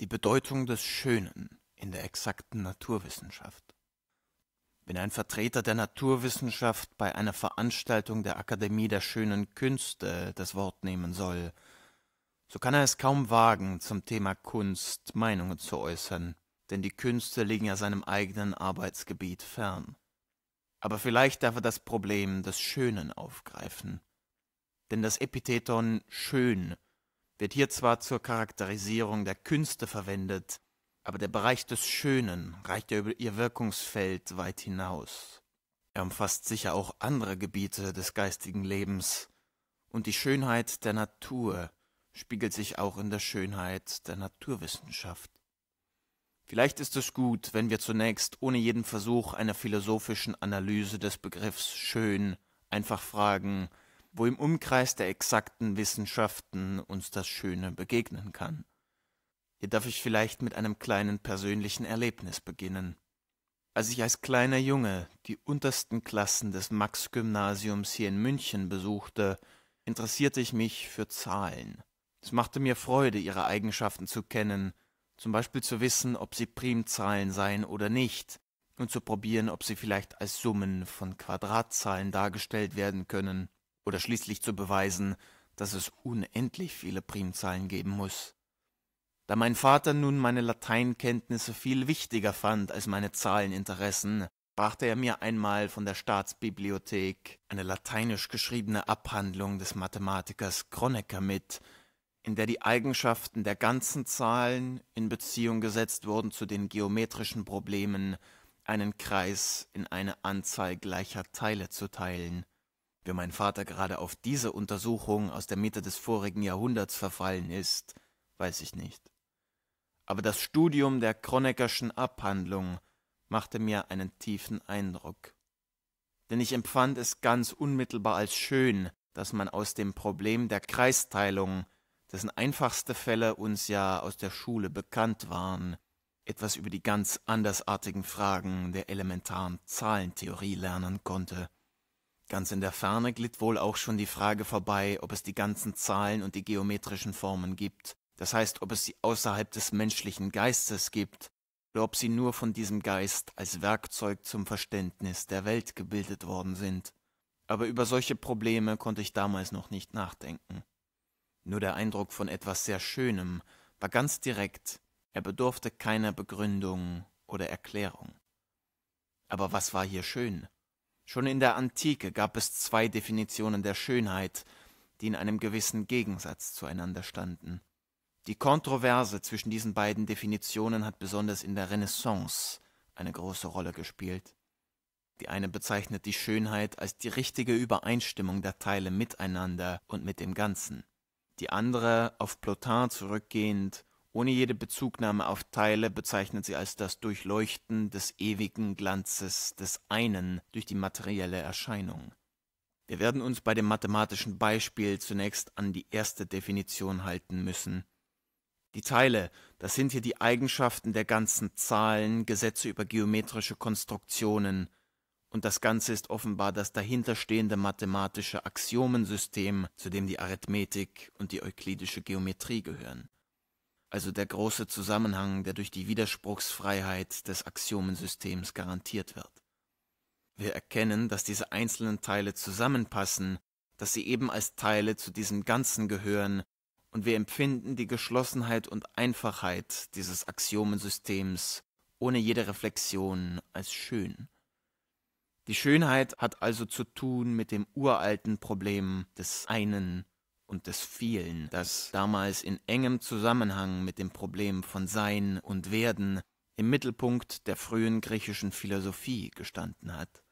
Die Bedeutung des Schönen in der exakten Naturwissenschaft. Wenn ein Vertreter der Naturwissenschaft bei einer Veranstaltung der Akademie der schönen Künste das Wort nehmen soll, so kann er es kaum wagen, zum Thema Kunst Meinungen zu äußern, denn die Künste liegen ja seinem eigenen Arbeitsgebiet fern. Aber vielleicht darf er das Problem des Schönen aufgreifen. Denn das Epitheton schön wird hier zwar zur Charakterisierung der Künste verwendet, aber der Bereich des Schönen reicht ja über ihr Wirkungsfeld weit hinaus. Er umfasst sicher auch andere Gebiete des geistigen Lebens, und die Schönheit der Natur spiegelt sich auch in der Schönheit der Naturwissenschaft. Vielleicht ist es gut, wenn wir zunächst ohne jeden Versuch einer philosophischen Analyse des Begriffs schön einfach fragen, wo im Umkreis der exakten Wissenschaften uns das Schöne begegnen kann. Hier darf ich vielleicht mit einem kleinen persönlichen Erlebnis beginnen. Als ich als kleiner Junge die untersten Klassen des Max-Gymnasiums hier in München besuchte, interessierte ich mich für Zahlen. Es machte mir Freude, ihre Eigenschaften zu kennen, zum Beispiel zu wissen, ob sie Primzahlen seien oder nicht, und zu probieren, ob sie vielleicht als Summen von Quadratzahlen dargestellt werden können oder schließlich zu beweisen, dass es unendlich viele Primzahlen geben muss. Da mein Vater nun meine Lateinkenntnisse viel wichtiger fand als meine Zahleninteressen, brachte er mir einmal von der Staatsbibliothek eine lateinisch geschriebene Abhandlung des Mathematikers Kronecker mit, in der die Eigenschaften der ganzen Zahlen in Beziehung gesetzt wurden zu den geometrischen Problemen, einen Kreis in eine Anzahl gleicher Teile zu teilen. Wie mein Vater gerade auf diese Untersuchung aus der Mitte des vorigen Jahrhunderts verfallen ist, weiß ich nicht. Aber das Studium der Kroneckerschen Abhandlung machte mir einen tiefen Eindruck. Denn ich empfand es ganz unmittelbar als schön, dass man aus dem Problem der Kreisteilung, dessen einfachste Fälle uns ja aus der Schule bekannt waren, etwas über die ganz andersartigen Fragen der elementaren Zahlentheorie lernen konnte. Ganz in der Ferne glitt wohl auch schon die Frage vorbei, ob es die ganzen Zahlen und die geometrischen Formen gibt, das heißt, ob es sie außerhalb des menschlichen Geistes gibt, oder ob sie nur von diesem Geist als Werkzeug zum Verständnis der Welt gebildet worden sind. Aber über solche Probleme konnte ich damals noch nicht nachdenken. Nur der Eindruck von etwas sehr Schönem war ganz direkt, er bedurfte keiner Begründung oder Erklärung. Aber was war hier schön? Schon in der Antike gab es zwei Definitionen der Schönheit, die in einem gewissen Gegensatz zueinander standen. Die Kontroverse zwischen diesen beiden Definitionen hat besonders in der Renaissance eine große Rolle gespielt. Die eine bezeichnet die Schönheit als die richtige Übereinstimmung der Teile miteinander und mit dem Ganzen. Die andere, auf Plotin zurückgehend, ohne jede Bezugnahme auf Teile bezeichnet sie als das Durchleuchten des ewigen Glanzes des einen durch die materielle Erscheinung. Wir werden uns bei dem mathematischen Beispiel zunächst an die erste Definition halten müssen. Die Teile, das sind hier die Eigenschaften der ganzen Zahlen, Gesetze über geometrische Konstruktionen, und das Ganze ist offenbar das dahinterstehende mathematische Axiomensystem, zu dem die Arithmetik und die euklidische Geometrie gehören also der große Zusammenhang, der durch die Widerspruchsfreiheit des Axiomensystems garantiert wird. Wir erkennen, dass diese einzelnen Teile zusammenpassen, dass sie eben als Teile zu diesem Ganzen gehören, und wir empfinden die Geschlossenheit und Einfachheit dieses Axiomensystems ohne jede Reflexion als schön. Die Schönheit hat also zu tun mit dem uralten Problem des einen und des Vielen, das damals in engem Zusammenhang mit dem Problem von Sein und Werden im Mittelpunkt der frühen griechischen Philosophie gestanden hat.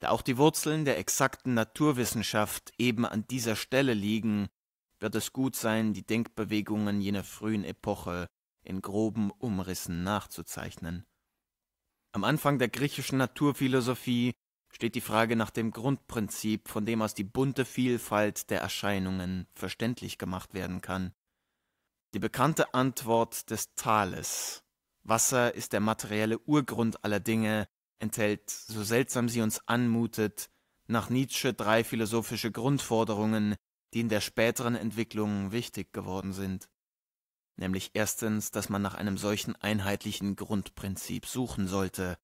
Da auch die Wurzeln der exakten Naturwissenschaft eben an dieser Stelle liegen, wird es gut sein, die Denkbewegungen jener frühen Epoche in groben Umrissen nachzuzeichnen. Am Anfang der griechischen Naturphilosophie steht die Frage nach dem Grundprinzip, von dem aus die bunte Vielfalt der Erscheinungen verständlich gemacht werden kann. Die bekannte Antwort des Tales Wasser ist der materielle Urgrund aller Dinge, enthält, so seltsam sie uns anmutet, nach Nietzsche drei philosophische Grundforderungen, die in der späteren Entwicklung wichtig geworden sind. Nämlich erstens, dass man nach einem solchen einheitlichen Grundprinzip suchen sollte,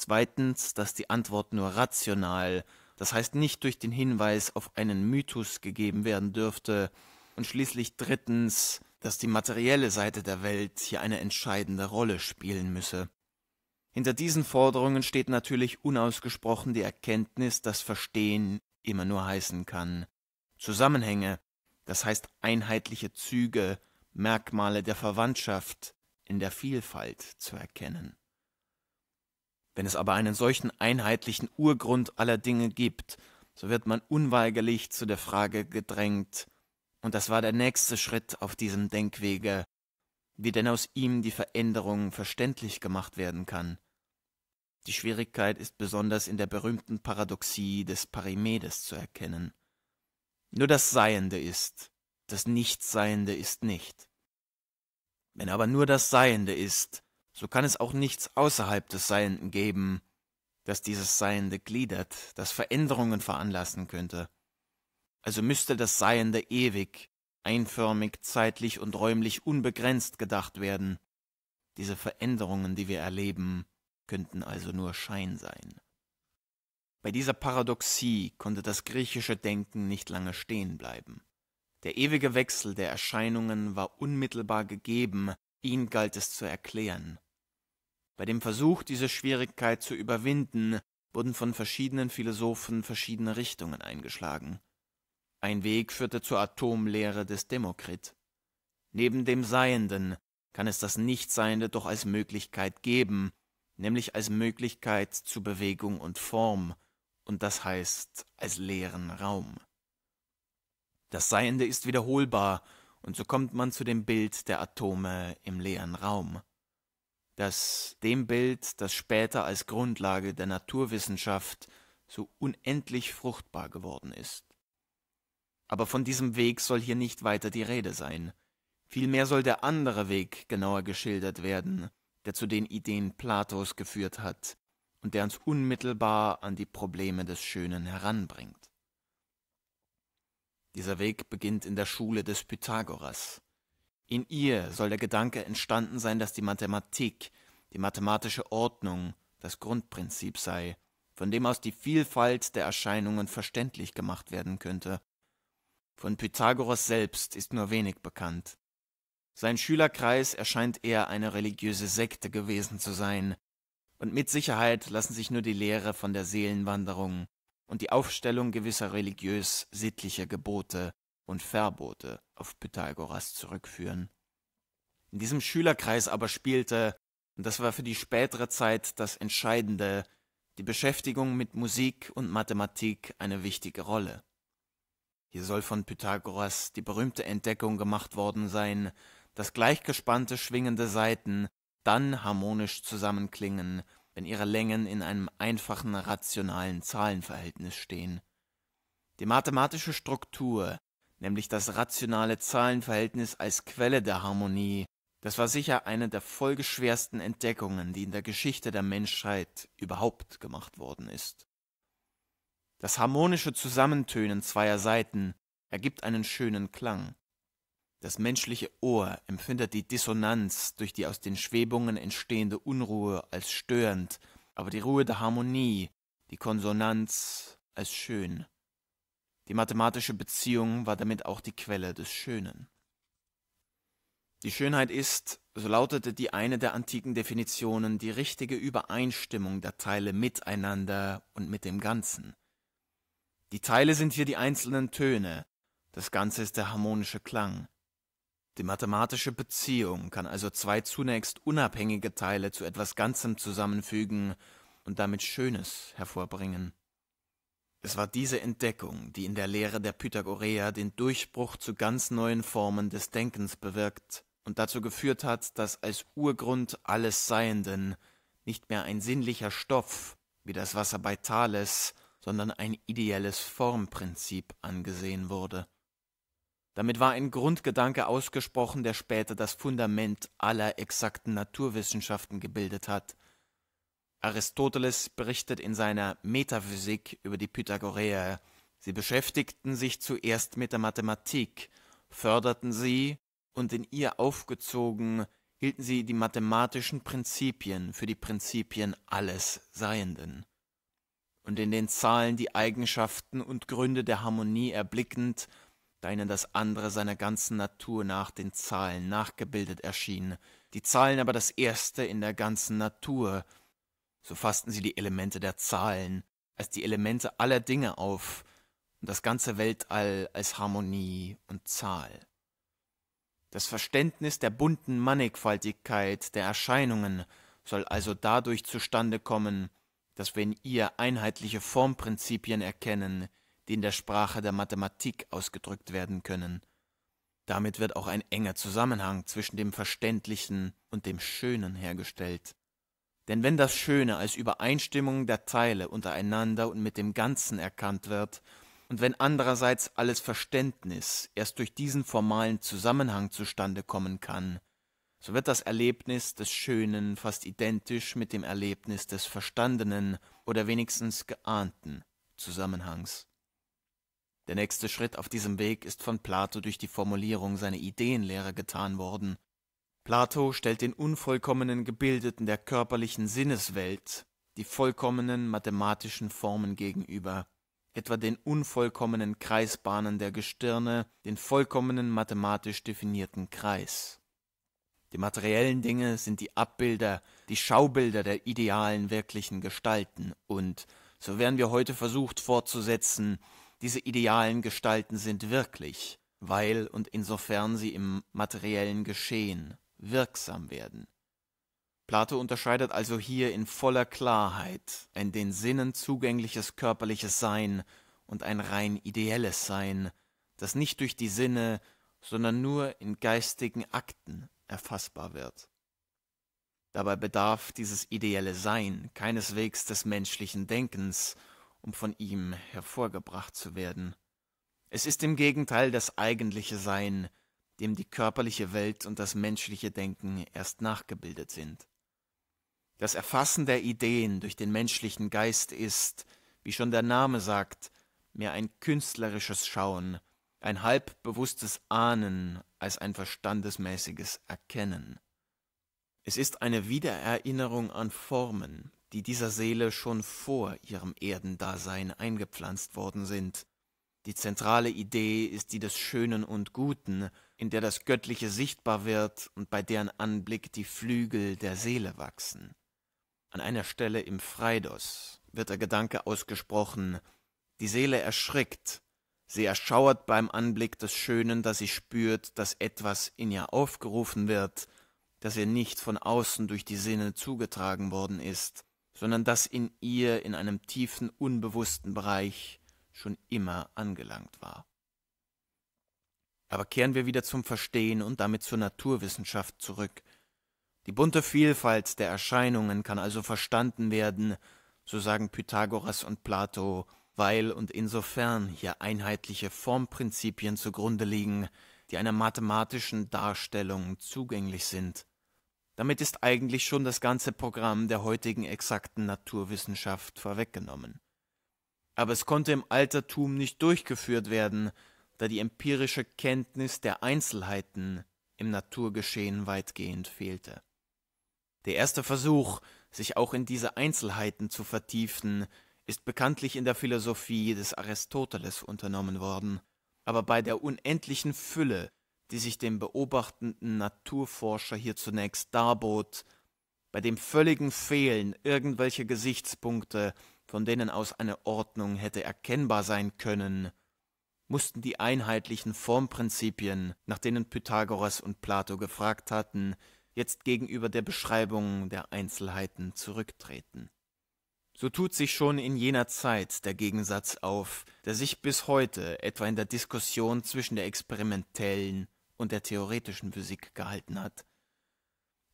Zweitens, dass die Antwort nur rational, das heißt nicht durch den Hinweis auf einen Mythos gegeben werden dürfte. Und schließlich drittens, dass die materielle Seite der Welt hier eine entscheidende Rolle spielen müsse. Hinter diesen Forderungen steht natürlich unausgesprochen die Erkenntnis, dass Verstehen immer nur heißen kann. Zusammenhänge, das heißt einheitliche Züge, Merkmale der Verwandtschaft in der Vielfalt zu erkennen. Wenn es aber einen solchen einheitlichen Urgrund aller Dinge gibt, so wird man unweigerlich zu der Frage gedrängt, und das war der nächste Schritt auf diesem Denkwege, wie denn aus ihm die Veränderung verständlich gemacht werden kann. Die Schwierigkeit ist besonders in der berühmten Paradoxie des Parimedes zu erkennen. Nur das Seiende ist, das Nichtseiende ist nicht. Wenn aber nur das Seiende ist, so kann es auch nichts außerhalb des Seienden geben, das dieses Seiende gliedert, das Veränderungen veranlassen könnte. Also müsste das Seiende ewig, einförmig, zeitlich und räumlich unbegrenzt gedacht werden. Diese Veränderungen, die wir erleben, könnten also nur Schein sein. Bei dieser Paradoxie konnte das griechische Denken nicht lange stehen bleiben. Der ewige Wechsel der Erscheinungen war unmittelbar gegeben, ihn galt es zu erklären. Bei dem Versuch, diese Schwierigkeit zu überwinden, wurden von verschiedenen Philosophen verschiedene Richtungen eingeschlagen. Ein Weg führte zur Atomlehre des Demokrit. Neben dem Seienden kann es das Nichtseiende doch als Möglichkeit geben, nämlich als Möglichkeit zu Bewegung und Form, und das heißt als leeren Raum. Das Seiende ist wiederholbar, und so kommt man zu dem Bild der Atome im leeren Raum das dem Bild, das später als Grundlage der Naturwissenschaft so unendlich fruchtbar geworden ist. Aber von diesem Weg soll hier nicht weiter die Rede sein. Vielmehr soll der andere Weg genauer geschildert werden, der zu den Ideen Platos geführt hat und der uns unmittelbar an die Probleme des Schönen heranbringt. Dieser Weg beginnt in der Schule des Pythagoras. In ihr soll der Gedanke entstanden sein, dass die Mathematik, die mathematische Ordnung, das Grundprinzip sei, von dem aus die Vielfalt der Erscheinungen verständlich gemacht werden könnte. Von Pythagoras selbst ist nur wenig bekannt. Sein Schülerkreis erscheint eher eine religiöse Sekte gewesen zu sein, und mit Sicherheit lassen sich nur die Lehre von der Seelenwanderung und die Aufstellung gewisser religiös sittlicher Gebote und Verbote auf Pythagoras zurückführen. In diesem Schülerkreis aber spielte, und das war für die spätere Zeit das Entscheidende, die Beschäftigung mit Musik und Mathematik eine wichtige Rolle. Hier soll von Pythagoras die berühmte Entdeckung gemacht worden sein, dass gleichgespannte schwingende Saiten dann harmonisch zusammenklingen, wenn ihre Längen in einem einfachen rationalen Zahlenverhältnis stehen. Die mathematische Struktur nämlich das rationale Zahlenverhältnis als Quelle der Harmonie. Das war sicher eine der folgeschwersten Entdeckungen, die in der Geschichte der Menschheit überhaupt gemacht worden ist. Das harmonische Zusammentönen zweier Saiten ergibt einen schönen Klang. Das menschliche Ohr empfindet die Dissonanz durch die aus den Schwebungen entstehende Unruhe als störend, aber die Ruhe der Harmonie, die Konsonanz als schön. Die mathematische Beziehung war damit auch die Quelle des Schönen. Die Schönheit ist, so lautete die eine der antiken Definitionen, die richtige Übereinstimmung der Teile miteinander und mit dem Ganzen. Die Teile sind hier die einzelnen Töne, das Ganze ist der harmonische Klang. Die mathematische Beziehung kann also zwei zunächst unabhängige Teile zu etwas Ganzem zusammenfügen und damit Schönes hervorbringen. Es war diese Entdeckung, die in der Lehre der Pythagoreer den Durchbruch zu ganz neuen Formen des Denkens bewirkt und dazu geführt hat, dass als Urgrund alles Seienden nicht mehr ein sinnlicher Stoff wie das Wasser bei Thales, sondern ein ideelles Formprinzip angesehen wurde. Damit war ein Grundgedanke ausgesprochen, der später das Fundament aller exakten Naturwissenschaften gebildet hat – Aristoteles berichtet in seiner Metaphysik über die Pythagoreer. Sie beschäftigten sich zuerst mit der Mathematik, förderten sie und in ihr aufgezogen hielten sie die mathematischen Prinzipien für die Prinzipien alles Seienden. Und in den Zahlen die Eigenschaften und Gründe der Harmonie erblickend, da ihnen das andere seiner ganzen Natur nach den Zahlen nachgebildet erschien, die Zahlen aber das erste in der ganzen Natur, so fassten sie die Elemente der Zahlen als die Elemente aller Dinge auf und das ganze Weltall als Harmonie und Zahl. Das Verständnis der bunten Mannigfaltigkeit der Erscheinungen soll also dadurch zustande kommen, dass wir in ihr einheitliche Formprinzipien erkennen, die in der Sprache der Mathematik ausgedrückt werden können. Damit wird auch ein enger Zusammenhang zwischen dem Verständlichen und dem Schönen hergestellt. Denn wenn das Schöne als Übereinstimmung der Teile untereinander und mit dem Ganzen erkannt wird, und wenn andererseits alles Verständnis erst durch diesen formalen Zusammenhang zustande kommen kann, so wird das Erlebnis des Schönen fast identisch mit dem Erlebnis des verstandenen oder wenigstens geahnten Zusammenhangs. Der nächste Schritt auf diesem Weg ist von Plato durch die Formulierung seiner Ideenlehre getan worden, Plato stellt den unvollkommenen Gebildeten der körperlichen Sinneswelt die vollkommenen mathematischen Formen gegenüber, etwa den unvollkommenen Kreisbahnen der Gestirne, den vollkommenen mathematisch definierten Kreis. Die materiellen Dinge sind die Abbilder, die Schaubilder der idealen wirklichen Gestalten und, so werden wir heute versucht fortzusetzen, diese idealen Gestalten sind wirklich, weil und insofern sie im materiellen geschehen wirksam werden. Plato unterscheidet also hier in voller Klarheit ein den Sinnen zugängliches körperliches Sein und ein rein ideelles Sein, das nicht durch die Sinne, sondern nur in geistigen Akten erfassbar wird. Dabei bedarf dieses ideelle Sein keineswegs des menschlichen Denkens, um von ihm hervorgebracht zu werden. Es ist im Gegenteil das eigentliche Sein, dem die körperliche Welt und das menschliche Denken erst nachgebildet sind. Das Erfassen der Ideen durch den menschlichen Geist ist, wie schon der Name sagt, mehr ein künstlerisches Schauen, ein halbbewusstes Ahnen als ein verstandesmäßiges Erkennen. Es ist eine Wiedererinnerung an Formen, die dieser Seele schon vor ihrem Erdendasein eingepflanzt worden sind. Die zentrale Idee ist die des Schönen und Guten, in der das Göttliche sichtbar wird und bei deren Anblick die Flügel der Seele wachsen. An einer Stelle im Freidos wird der Gedanke ausgesprochen, die Seele erschrickt, sie erschauert beim Anblick des Schönen, dass sie spürt, dass etwas in ihr aufgerufen wird, das ihr nicht von außen durch die Sinne zugetragen worden ist, sondern das in ihr in einem tiefen, unbewussten Bereich schon immer angelangt war. Aber kehren wir wieder zum Verstehen und damit zur Naturwissenschaft zurück. Die bunte Vielfalt der Erscheinungen kann also verstanden werden, so sagen Pythagoras und Plato, weil und insofern hier einheitliche Formprinzipien zugrunde liegen, die einer mathematischen Darstellung zugänglich sind. Damit ist eigentlich schon das ganze Programm der heutigen exakten Naturwissenschaft vorweggenommen. Aber es konnte im Altertum nicht durchgeführt werden, da die empirische Kenntnis der Einzelheiten im Naturgeschehen weitgehend fehlte. Der erste Versuch, sich auch in diese Einzelheiten zu vertiefen, ist bekanntlich in der Philosophie des Aristoteles unternommen worden, aber bei der unendlichen Fülle, die sich dem beobachtenden Naturforscher hier zunächst darbot, bei dem völligen Fehlen irgendwelcher Gesichtspunkte, von denen aus eine Ordnung hätte erkennbar sein können, mussten die einheitlichen Formprinzipien, nach denen Pythagoras und Plato gefragt hatten, jetzt gegenüber der Beschreibung der Einzelheiten zurücktreten. So tut sich schon in jener Zeit der Gegensatz auf, der sich bis heute etwa in der Diskussion zwischen der experimentellen und der theoretischen Physik gehalten hat.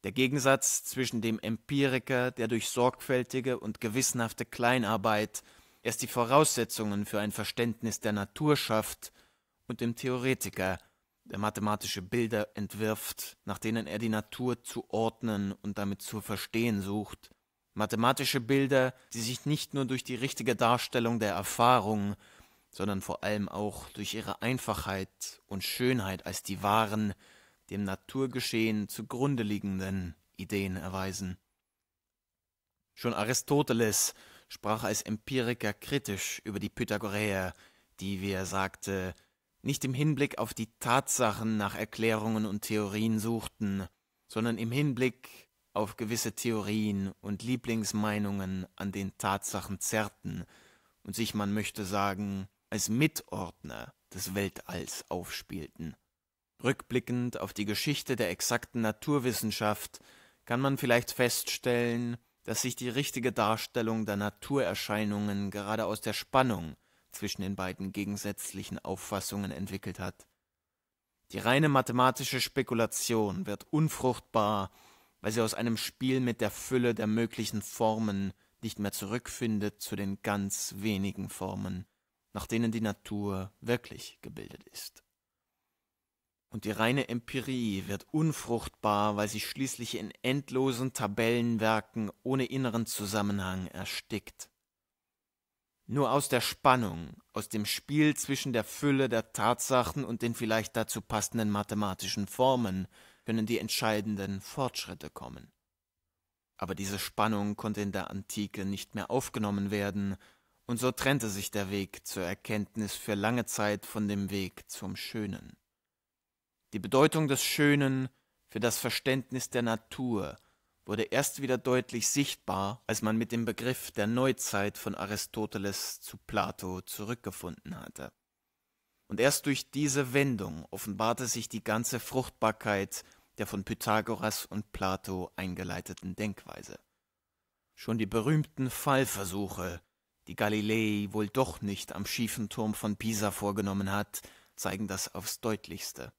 Der Gegensatz zwischen dem Empiriker, der durch sorgfältige und gewissenhafte Kleinarbeit erst die Voraussetzungen für ein Verständnis der Natur schafft und dem Theoretiker, der mathematische Bilder entwirft, nach denen er die Natur zu ordnen und damit zu verstehen sucht, mathematische Bilder, die sich nicht nur durch die richtige Darstellung der Erfahrung, sondern vor allem auch durch ihre Einfachheit und Schönheit als die wahren, dem Naturgeschehen zugrunde liegenden Ideen erweisen. Schon Aristoteles sprach als Empiriker kritisch über die Pythagoreer, die, wie er sagte, nicht im Hinblick auf die Tatsachen nach Erklärungen und Theorien suchten, sondern im Hinblick auf gewisse Theorien und Lieblingsmeinungen an den Tatsachen zerrten und sich, man möchte sagen, als Mitordner des Weltalls aufspielten. Rückblickend auf die Geschichte der exakten Naturwissenschaft kann man vielleicht feststellen, dass sich die richtige Darstellung der Naturerscheinungen gerade aus der Spannung zwischen den beiden gegensätzlichen Auffassungen entwickelt hat. Die reine mathematische Spekulation wird unfruchtbar, weil sie aus einem Spiel mit der Fülle der möglichen Formen nicht mehr zurückfindet zu den ganz wenigen Formen, nach denen die Natur wirklich gebildet ist und die reine Empirie wird unfruchtbar, weil sie schließlich in endlosen Tabellenwerken ohne inneren Zusammenhang erstickt. Nur aus der Spannung, aus dem Spiel zwischen der Fülle der Tatsachen und den vielleicht dazu passenden mathematischen Formen können die entscheidenden Fortschritte kommen. Aber diese Spannung konnte in der Antike nicht mehr aufgenommen werden, und so trennte sich der Weg zur Erkenntnis für lange Zeit von dem Weg zum Schönen. Die Bedeutung des Schönen für das Verständnis der Natur wurde erst wieder deutlich sichtbar, als man mit dem Begriff der Neuzeit von Aristoteles zu Plato zurückgefunden hatte. Und erst durch diese Wendung offenbarte sich die ganze Fruchtbarkeit der von Pythagoras und Plato eingeleiteten Denkweise. Schon die berühmten Fallversuche, die Galilei wohl doch nicht am schiefen Turm von Pisa vorgenommen hat, zeigen das aufs deutlichste.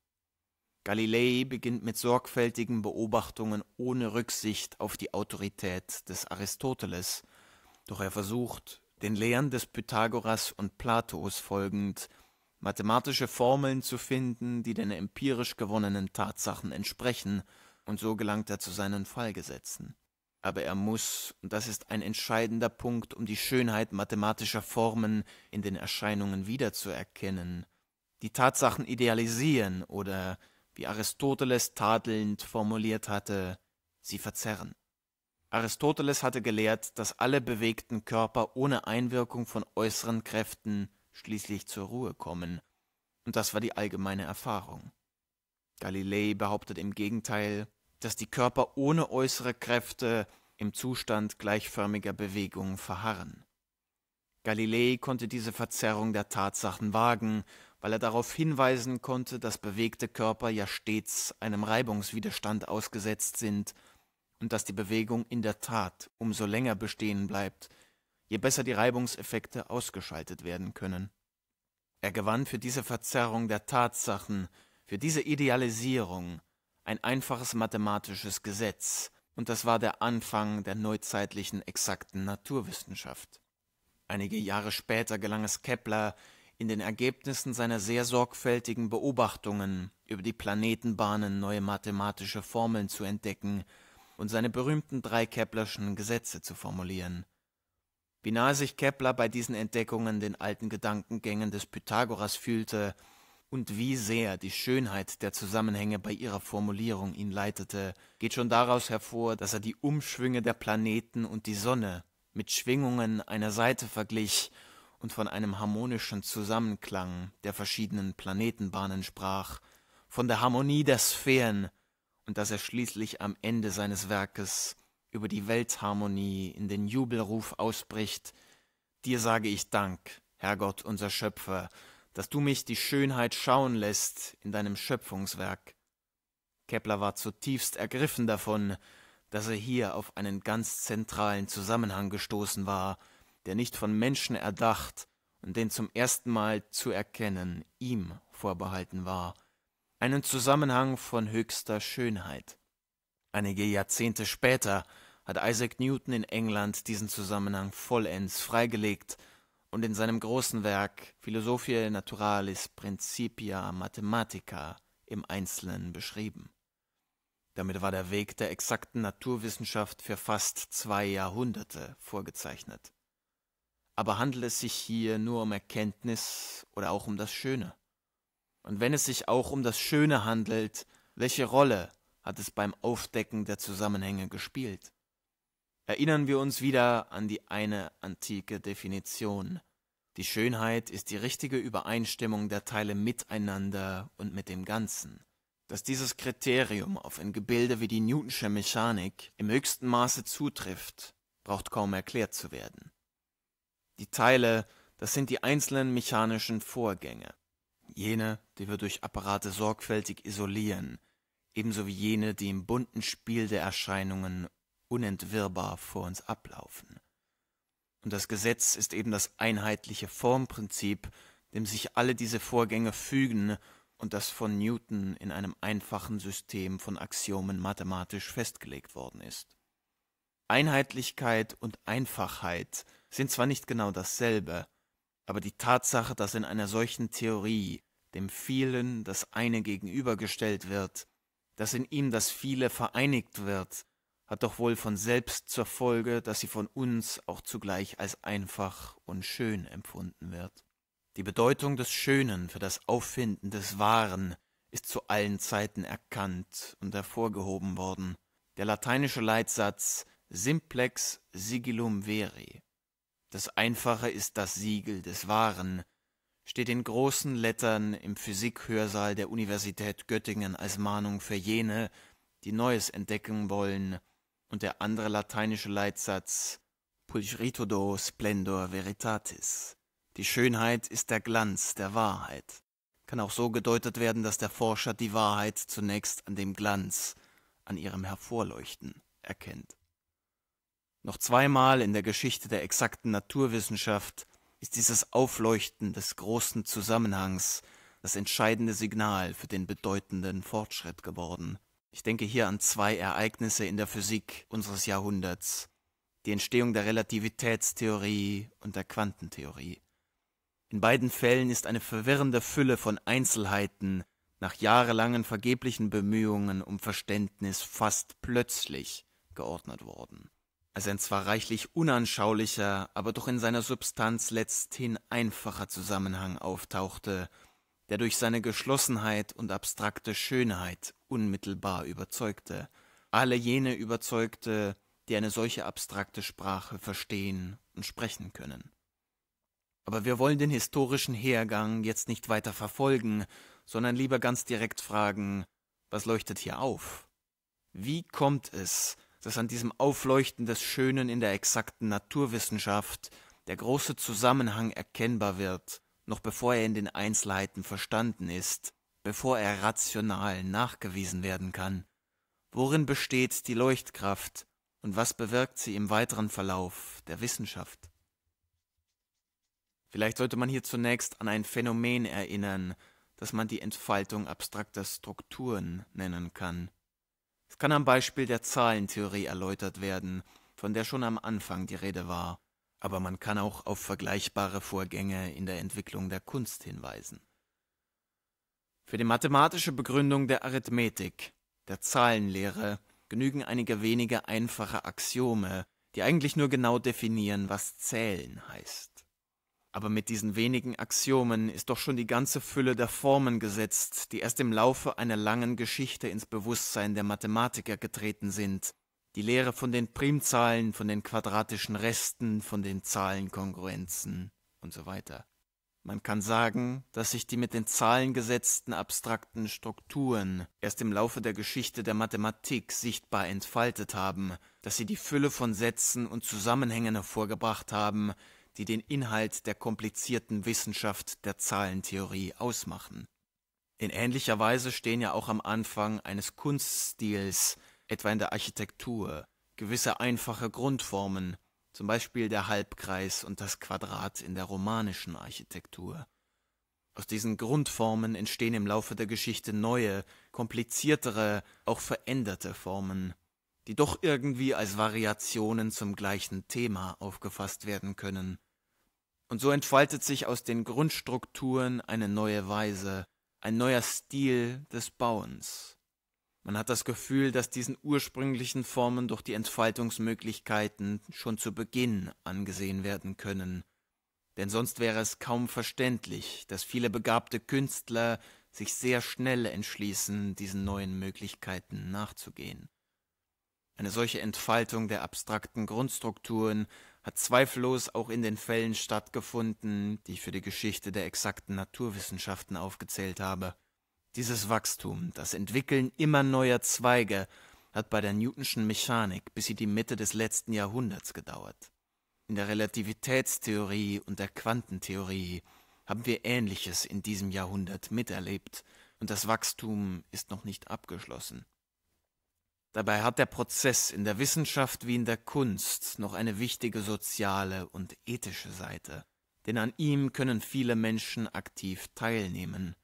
Galilei beginnt mit sorgfältigen Beobachtungen ohne Rücksicht auf die Autorität des Aristoteles, doch er versucht, den Lehren des Pythagoras und Platos folgend, mathematische Formeln zu finden, die den empirisch gewonnenen Tatsachen entsprechen, und so gelangt er zu seinen Fallgesetzen. Aber er muss, und das ist ein entscheidender Punkt, um die Schönheit mathematischer Formen in den Erscheinungen wiederzuerkennen, die Tatsachen idealisieren oder wie Aristoteles tadelnd formuliert hatte, sie verzerren. Aristoteles hatte gelehrt, dass alle bewegten Körper ohne Einwirkung von äußeren Kräften schließlich zur Ruhe kommen, und das war die allgemeine Erfahrung. Galilei behauptet im Gegenteil, dass die Körper ohne äußere Kräfte im Zustand gleichförmiger Bewegung verharren. Galilei konnte diese Verzerrung der Tatsachen wagen weil er darauf hinweisen konnte, dass bewegte Körper ja stets einem Reibungswiderstand ausgesetzt sind und dass die Bewegung in der Tat umso länger bestehen bleibt, je besser die Reibungseffekte ausgeschaltet werden können. Er gewann für diese Verzerrung der Tatsachen, für diese Idealisierung ein einfaches mathematisches Gesetz, und das war der Anfang der neuzeitlichen exakten Naturwissenschaft. Einige Jahre später gelang es Kepler, in den Ergebnissen seiner sehr sorgfältigen Beobachtungen über die Planetenbahnen neue mathematische Formeln zu entdecken und seine berühmten drei Keplerschen Gesetze zu formulieren. Wie nahe sich Kepler bei diesen Entdeckungen den alten Gedankengängen des Pythagoras fühlte und wie sehr die Schönheit der Zusammenhänge bei ihrer Formulierung ihn leitete, geht schon daraus hervor, dass er die Umschwünge der Planeten und die Sonne mit Schwingungen einer Seite verglich und von einem harmonischen Zusammenklang der verschiedenen Planetenbahnen sprach, von der Harmonie der Sphären und dass er schließlich am Ende seines Werkes über die Weltharmonie in den Jubelruf ausbricht, dir sage ich Dank, Herrgott unser Schöpfer, dass du mich die Schönheit schauen lässt in deinem Schöpfungswerk. Kepler war zutiefst ergriffen davon, dass er hier auf einen ganz zentralen Zusammenhang gestoßen war, der nicht von Menschen erdacht und den zum ersten Mal zu erkennen ihm vorbehalten war, einen Zusammenhang von höchster Schönheit. Einige Jahrzehnte später hat Isaac Newton in England diesen Zusammenhang vollends freigelegt und in seinem großen Werk Philosophiae Naturalis Principia Mathematica im Einzelnen beschrieben. Damit war der Weg der exakten Naturwissenschaft für fast zwei Jahrhunderte vorgezeichnet aber handelt es sich hier nur um Erkenntnis oder auch um das Schöne? Und wenn es sich auch um das Schöne handelt, welche Rolle hat es beim Aufdecken der Zusammenhänge gespielt? Erinnern wir uns wieder an die eine antike Definition. Die Schönheit ist die richtige Übereinstimmung der Teile miteinander und mit dem Ganzen. Dass dieses Kriterium auf ein Gebilde wie die Newtonsche Mechanik im höchsten Maße zutrifft, braucht kaum erklärt zu werden. Die Teile, das sind die einzelnen mechanischen Vorgänge. Jene, die wir durch Apparate sorgfältig isolieren, ebenso wie jene, die im bunten Spiel der Erscheinungen unentwirrbar vor uns ablaufen. Und das Gesetz ist eben das einheitliche Formprinzip, dem sich alle diese Vorgänge fügen und das von Newton in einem einfachen System von Axiomen mathematisch festgelegt worden ist. Einheitlichkeit und Einfachheit – sind zwar nicht genau dasselbe, aber die Tatsache, dass in einer solchen Theorie dem vielen das eine gegenübergestellt wird, dass in ihm das viele vereinigt wird, hat doch wohl von selbst zur Folge, dass sie von uns auch zugleich als einfach und schön empfunden wird. Die Bedeutung des Schönen für das Auffinden des Wahren ist zu allen Zeiten erkannt und hervorgehoben worden. Der lateinische Leitsatz Simplex Sigillum Veri das Einfache ist das Siegel des Wahren, steht in großen Lettern im Physikhörsaal der Universität Göttingen als Mahnung für jene, die Neues entdecken wollen, und der andere lateinische Leitsatz Pulchritodo splendor veritatis. Die Schönheit ist der Glanz der Wahrheit. Kann auch so gedeutet werden, dass der Forscher die Wahrheit zunächst an dem Glanz, an ihrem Hervorleuchten erkennt. Noch zweimal in der Geschichte der exakten Naturwissenschaft ist dieses Aufleuchten des großen Zusammenhangs das entscheidende Signal für den bedeutenden Fortschritt geworden. Ich denke hier an zwei Ereignisse in der Physik unseres Jahrhunderts, die Entstehung der Relativitätstheorie und der Quantentheorie. In beiden Fällen ist eine verwirrende Fülle von Einzelheiten nach jahrelangen vergeblichen Bemühungen um Verständnis fast plötzlich geordnet worden als ein zwar reichlich unanschaulicher, aber doch in seiner Substanz letzthin einfacher Zusammenhang auftauchte, der durch seine Geschlossenheit und abstrakte Schönheit unmittelbar überzeugte, alle jene überzeugte, die eine solche abstrakte Sprache verstehen und sprechen können. Aber wir wollen den historischen Hergang jetzt nicht weiter verfolgen, sondern lieber ganz direkt fragen, was leuchtet hier auf? Wie kommt es, dass an diesem Aufleuchten des Schönen in der exakten Naturwissenschaft der große Zusammenhang erkennbar wird, noch bevor er in den Einzelheiten verstanden ist, bevor er rational nachgewiesen werden kann. Worin besteht die Leuchtkraft und was bewirkt sie im weiteren Verlauf der Wissenschaft? Vielleicht sollte man hier zunächst an ein Phänomen erinnern, das man die Entfaltung abstrakter Strukturen nennen kann. Es kann am Beispiel der Zahlentheorie erläutert werden, von der schon am Anfang die Rede war, aber man kann auch auf vergleichbare Vorgänge in der Entwicklung der Kunst hinweisen. Für die mathematische Begründung der Arithmetik, der Zahlenlehre, genügen einige wenige einfache Axiome, die eigentlich nur genau definieren, was zählen heißt. Aber mit diesen wenigen Axiomen ist doch schon die ganze Fülle der Formen gesetzt, die erst im Laufe einer langen Geschichte ins Bewusstsein der Mathematiker getreten sind. Die Lehre von den Primzahlen, von den quadratischen Resten, von den Zahlenkongruenzen und so weiter. Man kann sagen, dass sich die mit den Zahlen gesetzten abstrakten Strukturen erst im Laufe der Geschichte der Mathematik sichtbar entfaltet haben, dass sie die Fülle von Sätzen und Zusammenhängen hervorgebracht haben, die den Inhalt der komplizierten Wissenschaft der Zahlentheorie ausmachen. In ähnlicher Weise stehen ja auch am Anfang eines Kunststils, etwa in der Architektur, gewisse einfache Grundformen, zum Beispiel der Halbkreis und das Quadrat in der romanischen Architektur. Aus diesen Grundformen entstehen im Laufe der Geschichte neue, kompliziertere, auch veränderte Formen, die doch irgendwie als Variationen zum gleichen Thema aufgefasst werden können. Und so entfaltet sich aus den Grundstrukturen eine neue Weise, ein neuer Stil des Bauens. Man hat das Gefühl, dass diesen ursprünglichen Formen durch die Entfaltungsmöglichkeiten schon zu Beginn angesehen werden können, denn sonst wäre es kaum verständlich, dass viele begabte Künstler sich sehr schnell entschließen, diesen neuen Möglichkeiten nachzugehen. Eine solche Entfaltung der abstrakten Grundstrukturen hat zweifellos auch in den Fällen stattgefunden, die ich für die Geschichte der exakten Naturwissenschaften aufgezählt habe. Dieses Wachstum, das Entwickeln immer neuer Zweige, hat bei der Newtonschen Mechanik bis in die Mitte des letzten Jahrhunderts gedauert. In der Relativitätstheorie und der Quantentheorie haben wir Ähnliches in diesem Jahrhundert miterlebt, und das Wachstum ist noch nicht abgeschlossen. Dabei hat der Prozess in der Wissenschaft wie in der Kunst noch eine wichtige soziale und ethische Seite, denn an ihm können viele Menschen aktiv teilnehmen.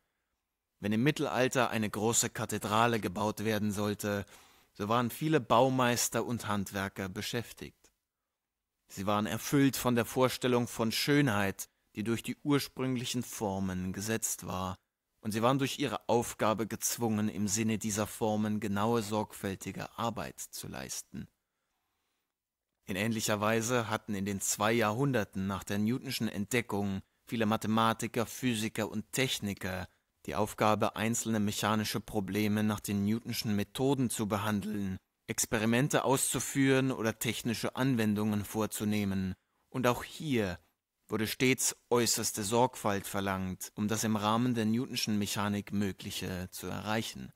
Wenn im Mittelalter eine große Kathedrale gebaut werden sollte, so waren viele Baumeister und Handwerker beschäftigt. Sie waren erfüllt von der Vorstellung von Schönheit, die durch die ursprünglichen Formen gesetzt war, und sie waren durch ihre Aufgabe gezwungen, im Sinne dieser Formen genaue, sorgfältige Arbeit zu leisten. In ähnlicher Weise hatten in den zwei Jahrhunderten nach der Newtonschen Entdeckung viele Mathematiker, Physiker und Techniker die Aufgabe, einzelne mechanische Probleme nach den Newtonschen Methoden zu behandeln, Experimente auszuführen oder technische Anwendungen vorzunehmen. Und auch hier wurde stets äußerste Sorgfalt verlangt, um das im Rahmen der Newtonschen Mechanik Mögliche zu erreichen.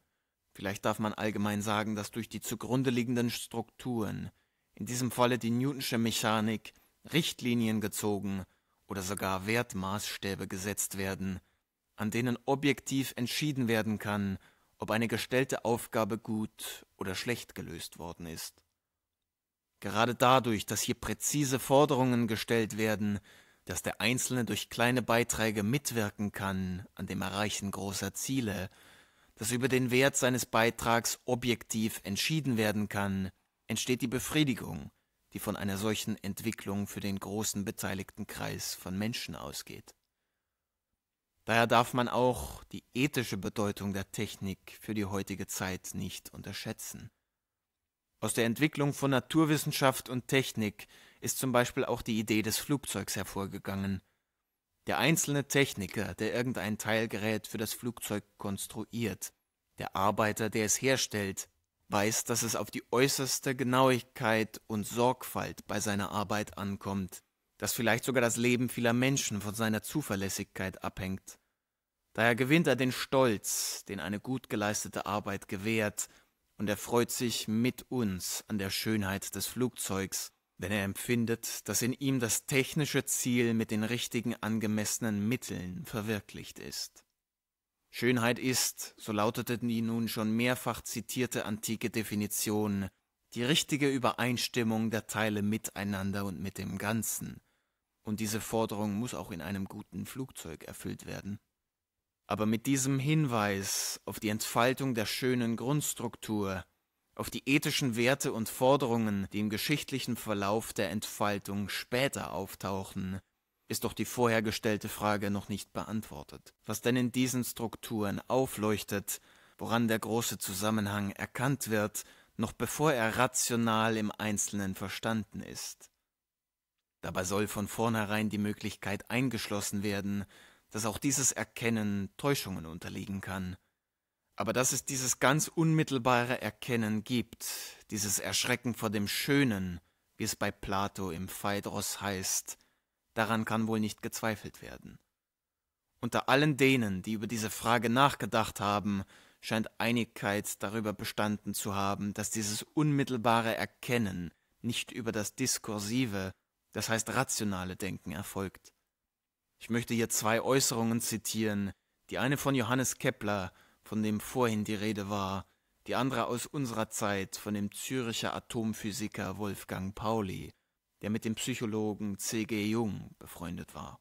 Vielleicht darf man allgemein sagen, dass durch die zugrunde liegenden Strukturen, in diesem Falle die Newtonsche Mechanik, Richtlinien gezogen oder sogar Wertmaßstäbe gesetzt werden, an denen objektiv entschieden werden kann, ob eine gestellte Aufgabe gut oder schlecht gelöst worden ist. Gerade dadurch, dass hier präzise Forderungen gestellt werden, dass der Einzelne durch kleine Beiträge mitwirken kann an dem Erreichen großer Ziele, dass über den Wert seines Beitrags objektiv entschieden werden kann, entsteht die Befriedigung, die von einer solchen Entwicklung für den großen beteiligten Kreis von Menschen ausgeht. Daher darf man auch die ethische Bedeutung der Technik für die heutige Zeit nicht unterschätzen. Aus der Entwicklung von Naturwissenschaft und Technik ist zum Beispiel auch die Idee des Flugzeugs hervorgegangen. Der einzelne Techniker, der irgendein Teilgerät für das Flugzeug konstruiert, der Arbeiter, der es herstellt, weiß, dass es auf die äußerste Genauigkeit und Sorgfalt bei seiner Arbeit ankommt, dass vielleicht sogar das Leben vieler Menschen von seiner Zuverlässigkeit abhängt. Daher gewinnt er den Stolz, den eine gut geleistete Arbeit gewährt, und er freut sich mit uns an der Schönheit des Flugzeugs, denn er empfindet, dass in ihm das technische Ziel mit den richtigen angemessenen Mitteln verwirklicht ist. Schönheit ist, so lautete die nun schon mehrfach zitierte antike Definition, die richtige Übereinstimmung der Teile miteinander und mit dem Ganzen. Und diese Forderung muss auch in einem guten Flugzeug erfüllt werden. Aber mit diesem Hinweis auf die Entfaltung der schönen Grundstruktur auf die ethischen Werte und Forderungen, die im geschichtlichen Verlauf der Entfaltung später auftauchen, ist doch die vorhergestellte Frage noch nicht beantwortet. Was denn in diesen Strukturen aufleuchtet, woran der große Zusammenhang erkannt wird, noch bevor er rational im Einzelnen verstanden ist. Dabei soll von vornherein die Möglichkeit eingeschlossen werden, dass auch dieses Erkennen Täuschungen unterliegen kann aber dass es dieses ganz unmittelbare Erkennen gibt, dieses Erschrecken vor dem Schönen, wie es bei Plato im Phaedros heißt, daran kann wohl nicht gezweifelt werden. Unter allen denen, die über diese Frage nachgedacht haben, scheint Einigkeit darüber bestanden zu haben, dass dieses unmittelbare Erkennen nicht über das diskursive, das heißt rationale Denken erfolgt. Ich möchte hier zwei Äußerungen zitieren, die eine von Johannes Kepler von dem vorhin die Rede war, die andere aus unserer Zeit von dem Züricher Atomphysiker Wolfgang Pauli, der mit dem Psychologen C.G. Jung befreundet war.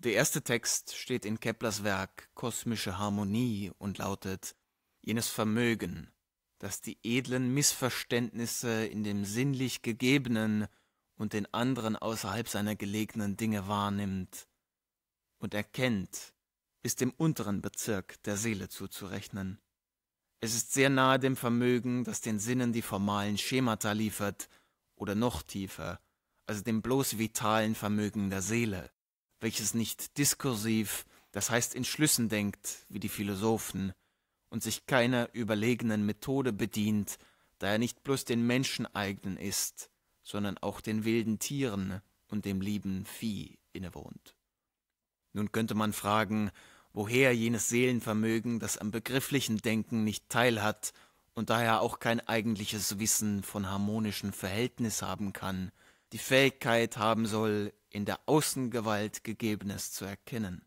Der erste Text steht in Keplers Werk Kosmische Harmonie und lautet jenes Vermögen, das die edlen Missverständnisse in dem sinnlich Gegebenen und den anderen außerhalb seiner gelegenen Dinge wahrnimmt und erkennt, ist dem unteren Bezirk der Seele zuzurechnen. Es ist sehr nahe dem Vermögen, das den Sinnen die formalen Schemata liefert, oder noch tiefer, also dem bloß vitalen Vermögen der Seele, welches nicht diskursiv, das heißt in Schlüssen denkt, wie die Philosophen, und sich keiner überlegenen Methode bedient, da er nicht bloß den Menschen eigen ist, sondern auch den wilden Tieren und dem lieben Vieh innewohnt. Nun könnte man fragen, woher jenes Seelenvermögen, das am begrifflichen Denken nicht teilhat und daher auch kein eigentliches Wissen von harmonischem Verhältnis haben kann, die Fähigkeit haben soll, in der Außengewalt Gegebenes zu erkennen.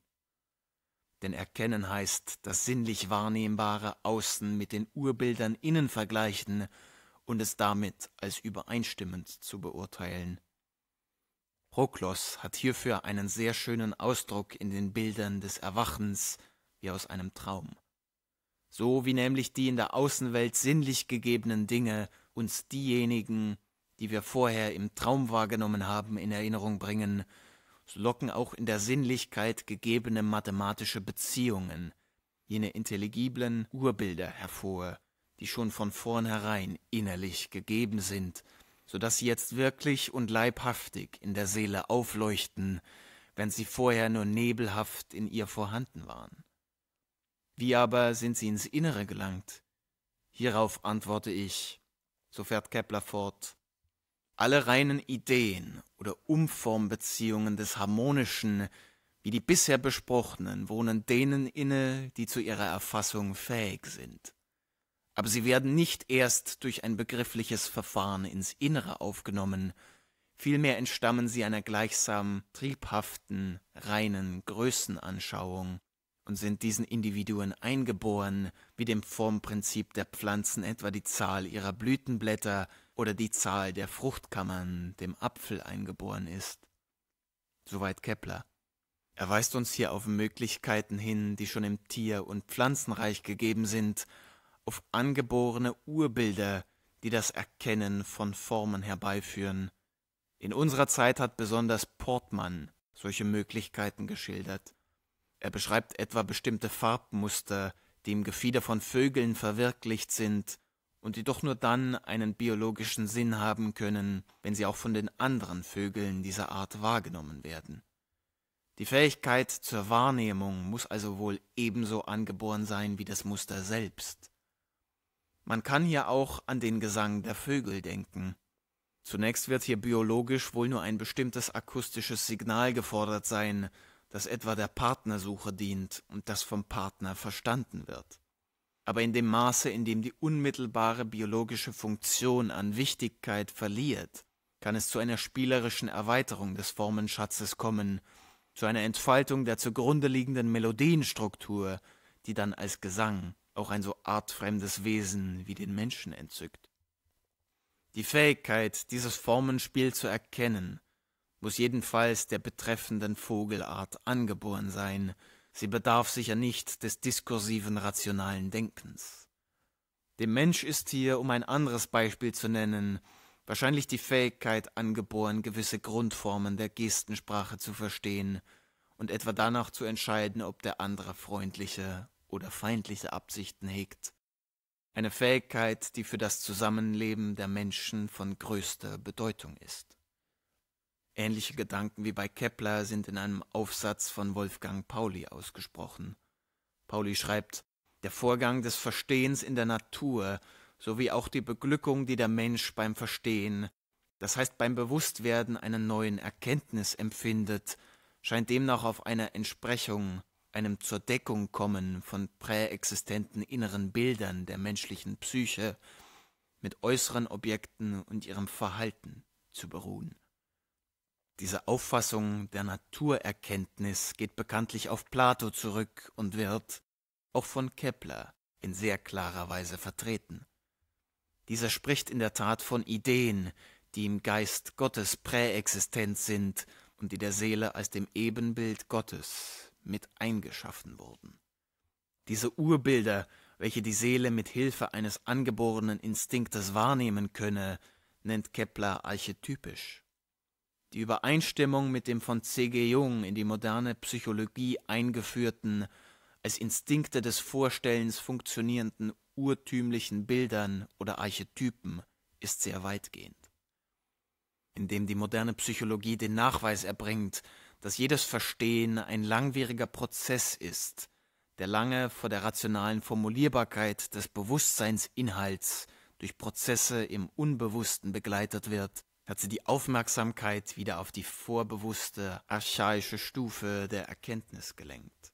Denn erkennen heißt das sinnlich Wahrnehmbare außen mit den Urbildern innen vergleichen und es damit als übereinstimmend zu beurteilen. Proklos hat hierfür einen sehr schönen Ausdruck in den Bildern des Erwachens wie aus einem Traum. So wie nämlich die in der Außenwelt sinnlich gegebenen Dinge uns diejenigen, die wir vorher im Traum wahrgenommen haben, in Erinnerung bringen, so locken auch in der Sinnlichkeit gegebene mathematische Beziehungen, jene intelligiblen Urbilder hervor, die schon von vornherein innerlich gegeben sind so dass sie jetzt wirklich und leibhaftig in der Seele aufleuchten, wenn sie vorher nur nebelhaft in ihr vorhanden waren. Wie aber sind sie ins Innere gelangt? Hierauf antworte ich, so fährt Kepler fort, alle reinen Ideen oder Umformbeziehungen des Harmonischen, wie die bisher besprochenen, wohnen denen inne, die zu ihrer Erfassung fähig sind aber sie werden nicht erst durch ein begriffliches Verfahren ins Innere aufgenommen, vielmehr entstammen sie einer gleichsam triebhaften, reinen Größenanschauung und sind diesen Individuen eingeboren, wie dem Formprinzip der Pflanzen etwa die Zahl ihrer Blütenblätter oder die Zahl der Fruchtkammern dem Apfel eingeboren ist. Soweit Kepler. Er weist uns hier auf Möglichkeiten hin, die schon im Tier- und Pflanzenreich gegeben sind auf angeborene Urbilder, die das Erkennen von Formen herbeiführen. In unserer Zeit hat besonders Portmann solche Möglichkeiten geschildert. Er beschreibt etwa bestimmte Farbmuster, die im Gefieder von Vögeln verwirklicht sind und die doch nur dann einen biologischen Sinn haben können, wenn sie auch von den anderen Vögeln dieser Art wahrgenommen werden. Die Fähigkeit zur Wahrnehmung muss also wohl ebenso angeboren sein wie das Muster selbst. Man kann hier auch an den Gesang der Vögel denken. Zunächst wird hier biologisch wohl nur ein bestimmtes akustisches Signal gefordert sein, das etwa der Partnersuche dient und das vom Partner verstanden wird. Aber in dem Maße, in dem die unmittelbare biologische Funktion an Wichtigkeit verliert, kann es zu einer spielerischen Erweiterung des Formenschatzes kommen, zu einer Entfaltung der zugrunde liegenden Melodienstruktur, die dann als Gesang auch ein so artfremdes Wesen wie den Menschen entzückt. Die Fähigkeit, dieses Formenspiel zu erkennen, muss jedenfalls der betreffenden Vogelart angeboren sein, sie bedarf sicher nicht des diskursiven rationalen Denkens. Dem Mensch ist hier, um ein anderes Beispiel zu nennen, wahrscheinlich die Fähigkeit angeboren, gewisse Grundformen der Gestensprache zu verstehen und etwa danach zu entscheiden, ob der andere freundliche oder feindliche Absichten hegt. Eine Fähigkeit, die für das Zusammenleben der Menschen von größter Bedeutung ist. Ähnliche Gedanken wie bei Kepler sind in einem Aufsatz von Wolfgang Pauli ausgesprochen. Pauli schreibt, der Vorgang des Verstehens in der Natur sowie auch die Beglückung, die der Mensch beim Verstehen, das heißt beim Bewusstwerden einer neuen Erkenntnis empfindet, scheint demnach auf eine Entsprechung einem zur Deckung kommen von präexistenten inneren Bildern der menschlichen Psyche mit äußeren Objekten und ihrem Verhalten zu beruhen. Diese Auffassung der Naturerkenntnis geht bekanntlich auf Plato zurück und wird auch von Kepler in sehr klarer Weise vertreten. Dieser spricht in der Tat von Ideen, die im Geist Gottes präexistent sind und die der Seele als dem Ebenbild Gottes mit eingeschaffen wurden. Diese Urbilder, welche die Seele mit Hilfe eines angeborenen Instinktes wahrnehmen könne, nennt Kepler archetypisch. Die Übereinstimmung mit dem von C.G. Jung in die moderne Psychologie eingeführten, als Instinkte des Vorstellens funktionierenden urtümlichen Bildern oder Archetypen ist sehr weitgehend. Indem die moderne Psychologie den Nachweis erbringt, dass jedes Verstehen ein langwieriger Prozess ist, der lange vor der rationalen Formulierbarkeit des Bewusstseinsinhalts durch Prozesse im Unbewussten begleitet wird, hat sie die Aufmerksamkeit wieder auf die vorbewusste, archaische Stufe der Erkenntnis gelenkt.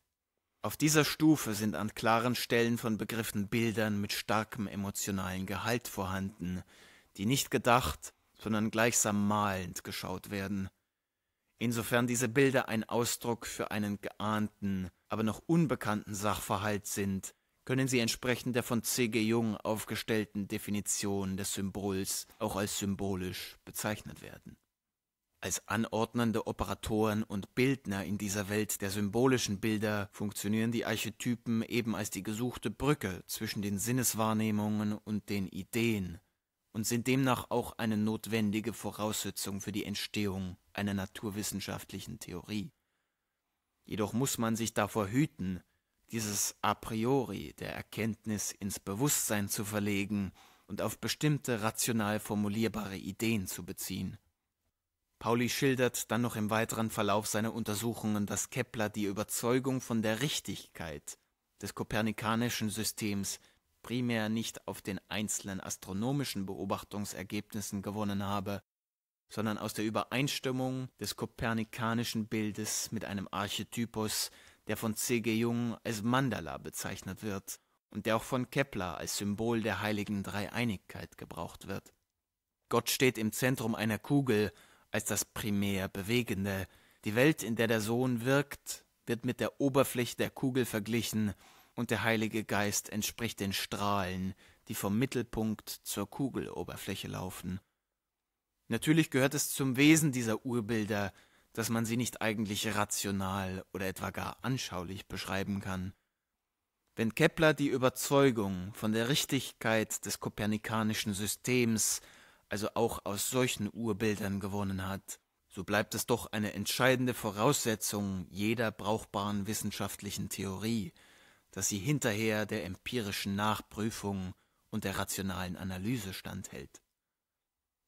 Auf dieser Stufe sind an klaren Stellen von Begriffen Bildern mit starkem emotionalen Gehalt vorhanden, die nicht gedacht, sondern gleichsam malend geschaut werden, Insofern diese Bilder ein Ausdruck für einen geahnten, aber noch unbekannten Sachverhalt sind, können sie entsprechend der von C.G. Jung aufgestellten Definition des Symbols auch als symbolisch bezeichnet werden. Als anordnende Operatoren und Bildner in dieser Welt der symbolischen Bilder funktionieren die Archetypen eben als die gesuchte Brücke zwischen den Sinneswahrnehmungen und den Ideen, und sind demnach auch eine notwendige Voraussetzung für die Entstehung einer naturwissenschaftlichen Theorie. Jedoch muss man sich davor hüten, dieses a priori der Erkenntnis ins Bewusstsein zu verlegen und auf bestimmte rational formulierbare Ideen zu beziehen. Pauli schildert dann noch im weiteren Verlauf seiner Untersuchungen, dass Kepler die Überzeugung von der Richtigkeit des kopernikanischen Systems primär nicht auf den einzelnen astronomischen Beobachtungsergebnissen gewonnen habe, sondern aus der Übereinstimmung des kopernikanischen Bildes mit einem Archetypus, der von C.G. Jung als Mandala bezeichnet wird und der auch von Kepler als Symbol der heiligen Dreieinigkeit gebraucht wird. Gott steht im Zentrum einer Kugel als das primär Bewegende. Die Welt, in der der Sohn wirkt, wird mit der Oberfläche der Kugel verglichen, und der Heilige Geist entspricht den Strahlen, die vom Mittelpunkt zur Kugeloberfläche laufen. Natürlich gehört es zum Wesen dieser Urbilder, dass man sie nicht eigentlich rational oder etwa gar anschaulich beschreiben kann. Wenn Kepler die Überzeugung von der Richtigkeit des kopernikanischen Systems also auch aus solchen Urbildern gewonnen hat, so bleibt es doch eine entscheidende Voraussetzung jeder brauchbaren wissenschaftlichen Theorie, dass sie hinterher der empirischen Nachprüfung und der rationalen Analyse standhält.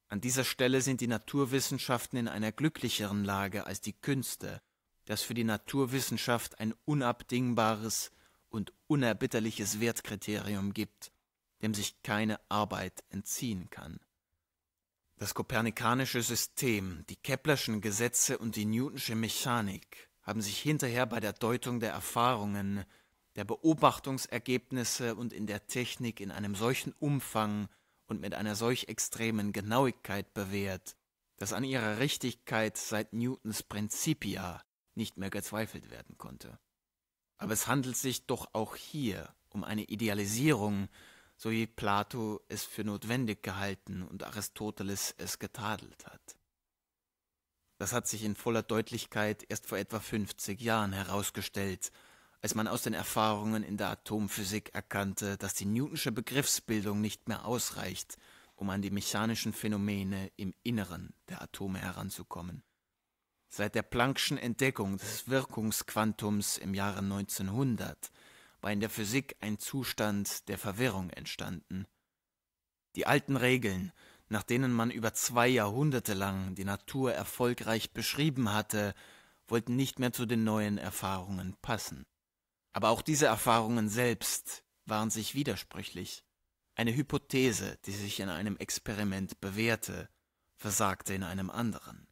An dieser Stelle sind die Naturwissenschaften in einer glücklicheren Lage als die Künste, dass für die Naturwissenschaft ein unabdingbares und unerbitterliches Wertkriterium gibt, dem sich keine Arbeit entziehen kann. Das kopernikanische System, die Keplerschen Gesetze und die Newtonsche Mechanik haben sich hinterher bei der Deutung der Erfahrungen der Beobachtungsergebnisse und in der Technik in einem solchen Umfang und mit einer solch extremen Genauigkeit bewährt, dass an ihrer Richtigkeit seit Newtons Principia nicht mehr gezweifelt werden konnte. Aber es handelt sich doch auch hier um eine Idealisierung, so wie Plato es für notwendig gehalten und Aristoteles es getadelt hat. Das hat sich in voller Deutlichkeit erst vor etwa 50 Jahren herausgestellt, als man aus den Erfahrungen in der Atomphysik erkannte, dass die Newtonsche Begriffsbildung nicht mehr ausreicht, um an die mechanischen Phänomene im Inneren der Atome heranzukommen. Seit der Planck'schen Entdeckung des Wirkungsquantums im Jahre 1900 war in der Physik ein Zustand der Verwirrung entstanden. Die alten Regeln, nach denen man über zwei Jahrhunderte lang die Natur erfolgreich beschrieben hatte, wollten nicht mehr zu den neuen Erfahrungen passen. Aber auch diese Erfahrungen selbst waren sich widersprüchlich. Eine Hypothese, die sich in einem Experiment bewährte, versagte in einem anderen.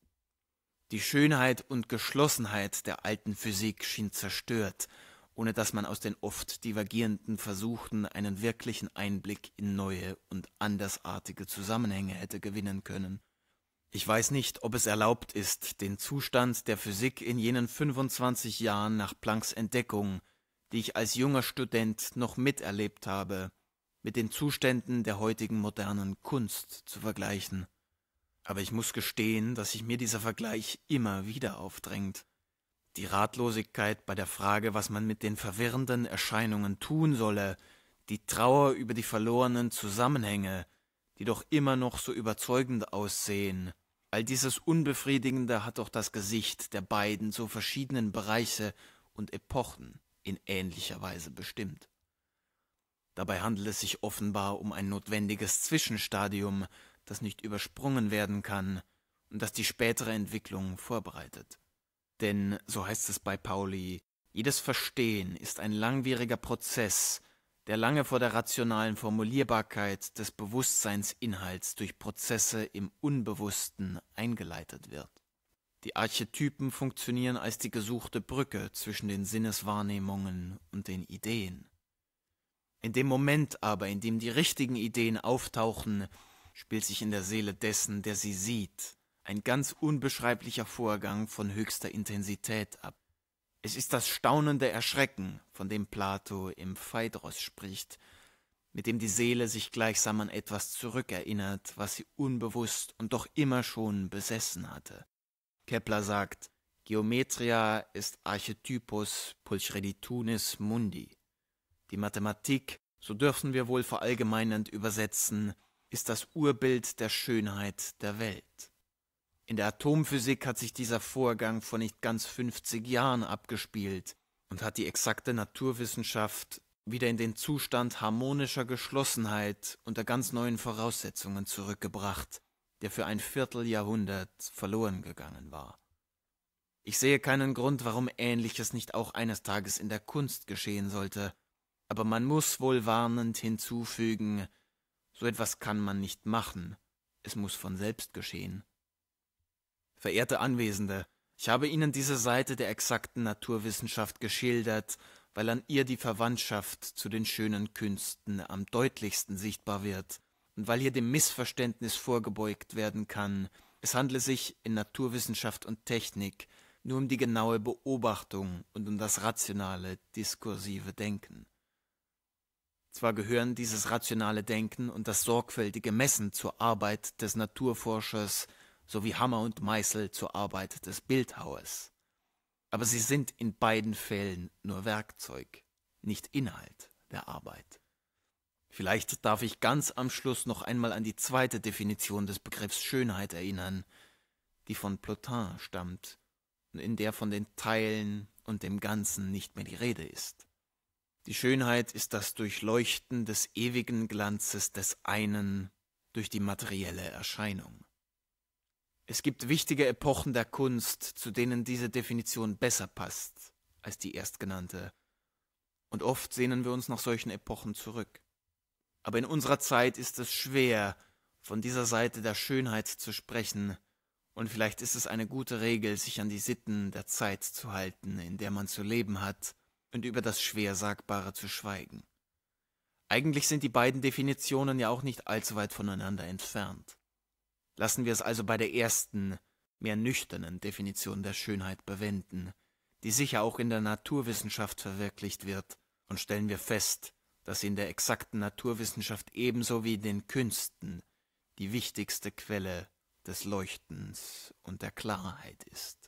Die Schönheit und Geschlossenheit der alten Physik schien zerstört, ohne dass man aus den oft divergierenden Versuchen einen wirklichen Einblick in neue und andersartige Zusammenhänge hätte gewinnen können. Ich weiß nicht, ob es erlaubt ist, den Zustand der Physik in jenen 25 Jahren nach Plancks Entdeckung die ich als junger Student noch miterlebt habe, mit den Zuständen der heutigen modernen Kunst zu vergleichen. Aber ich muss gestehen, dass sich mir dieser Vergleich immer wieder aufdrängt. Die Ratlosigkeit bei der Frage, was man mit den verwirrenden Erscheinungen tun solle, die Trauer über die verlorenen Zusammenhänge, die doch immer noch so überzeugend aussehen, all dieses Unbefriedigende hat doch das Gesicht der beiden so verschiedenen Bereiche und Epochen in ähnlicher Weise bestimmt. Dabei handelt es sich offenbar um ein notwendiges Zwischenstadium, das nicht übersprungen werden kann und das die spätere Entwicklung vorbereitet. Denn, so heißt es bei Pauli, jedes Verstehen ist ein langwieriger Prozess, der lange vor der rationalen Formulierbarkeit des Bewusstseinsinhalts durch Prozesse im Unbewussten eingeleitet wird. Die Archetypen funktionieren als die gesuchte Brücke zwischen den Sinneswahrnehmungen und den Ideen. In dem Moment aber, in dem die richtigen Ideen auftauchen, spielt sich in der Seele dessen, der sie sieht, ein ganz unbeschreiblicher Vorgang von höchster Intensität ab. Es ist das staunende Erschrecken, von dem Plato im Phaedros spricht, mit dem die Seele sich gleichsam an etwas zurückerinnert, was sie unbewusst und doch immer schon besessen hatte. Kepler sagt, Geometria ist Archetypus pulchreditunis mundi. Die Mathematik, so dürfen wir wohl verallgemeinend übersetzen, ist das Urbild der Schönheit der Welt. In der Atomphysik hat sich dieser Vorgang vor nicht ganz 50 Jahren abgespielt und hat die exakte Naturwissenschaft wieder in den Zustand harmonischer Geschlossenheit unter ganz neuen Voraussetzungen zurückgebracht, der für ein Vierteljahrhundert verloren gegangen war. Ich sehe keinen Grund, warum Ähnliches nicht auch eines Tages in der Kunst geschehen sollte, aber man muss wohl warnend hinzufügen, so etwas kann man nicht machen, es muss von selbst geschehen. Verehrte Anwesende, ich habe Ihnen diese Seite der exakten Naturwissenschaft geschildert, weil an ihr die Verwandtschaft zu den schönen Künsten am deutlichsten sichtbar wird, und weil hier dem Missverständnis vorgebeugt werden kann. Es handle sich in Naturwissenschaft und Technik nur um die genaue Beobachtung und um das rationale, diskursive Denken. Zwar gehören dieses rationale Denken und das sorgfältige Messen zur Arbeit des Naturforschers sowie Hammer und Meißel zur Arbeit des Bildhauers, aber sie sind in beiden Fällen nur Werkzeug, nicht Inhalt der Arbeit. Vielleicht darf ich ganz am Schluss noch einmal an die zweite Definition des Begriffs Schönheit erinnern, die von Plotin stammt und in der von den Teilen und dem Ganzen nicht mehr die Rede ist. Die Schönheit ist das Durchleuchten des ewigen Glanzes des einen durch die materielle Erscheinung. Es gibt wichtige Epochen der Kunst, zu denen diese Definition besser passt als die erstgenannte, und oft sehnen wir uns nach solchen Epochen zurück aber in unserer Zeit ist es schwer, von dieser Seite der Schönheit zu sprechen, und vielleicht ist es eine gute Regel, sich an die Sitten der Zeit zu halten, in der man zu leben hat, und über das Schwersagbare zu schweigen. Eigentlich sind die beiden Definitionen ja auch nicht allzu weit voneinander entfernt. Lassen wir es also bei der ersten, mehr nüchternen Definition der Schönheit bewenden, die sicher auch in der Naturwissenschaft verwirklicht wird, und stellen wir fest, das in der exakten Naturwissenschaft ebenso wie in den Künsten die wichtigste Quelle des Leuchtens und der Klarheit ist.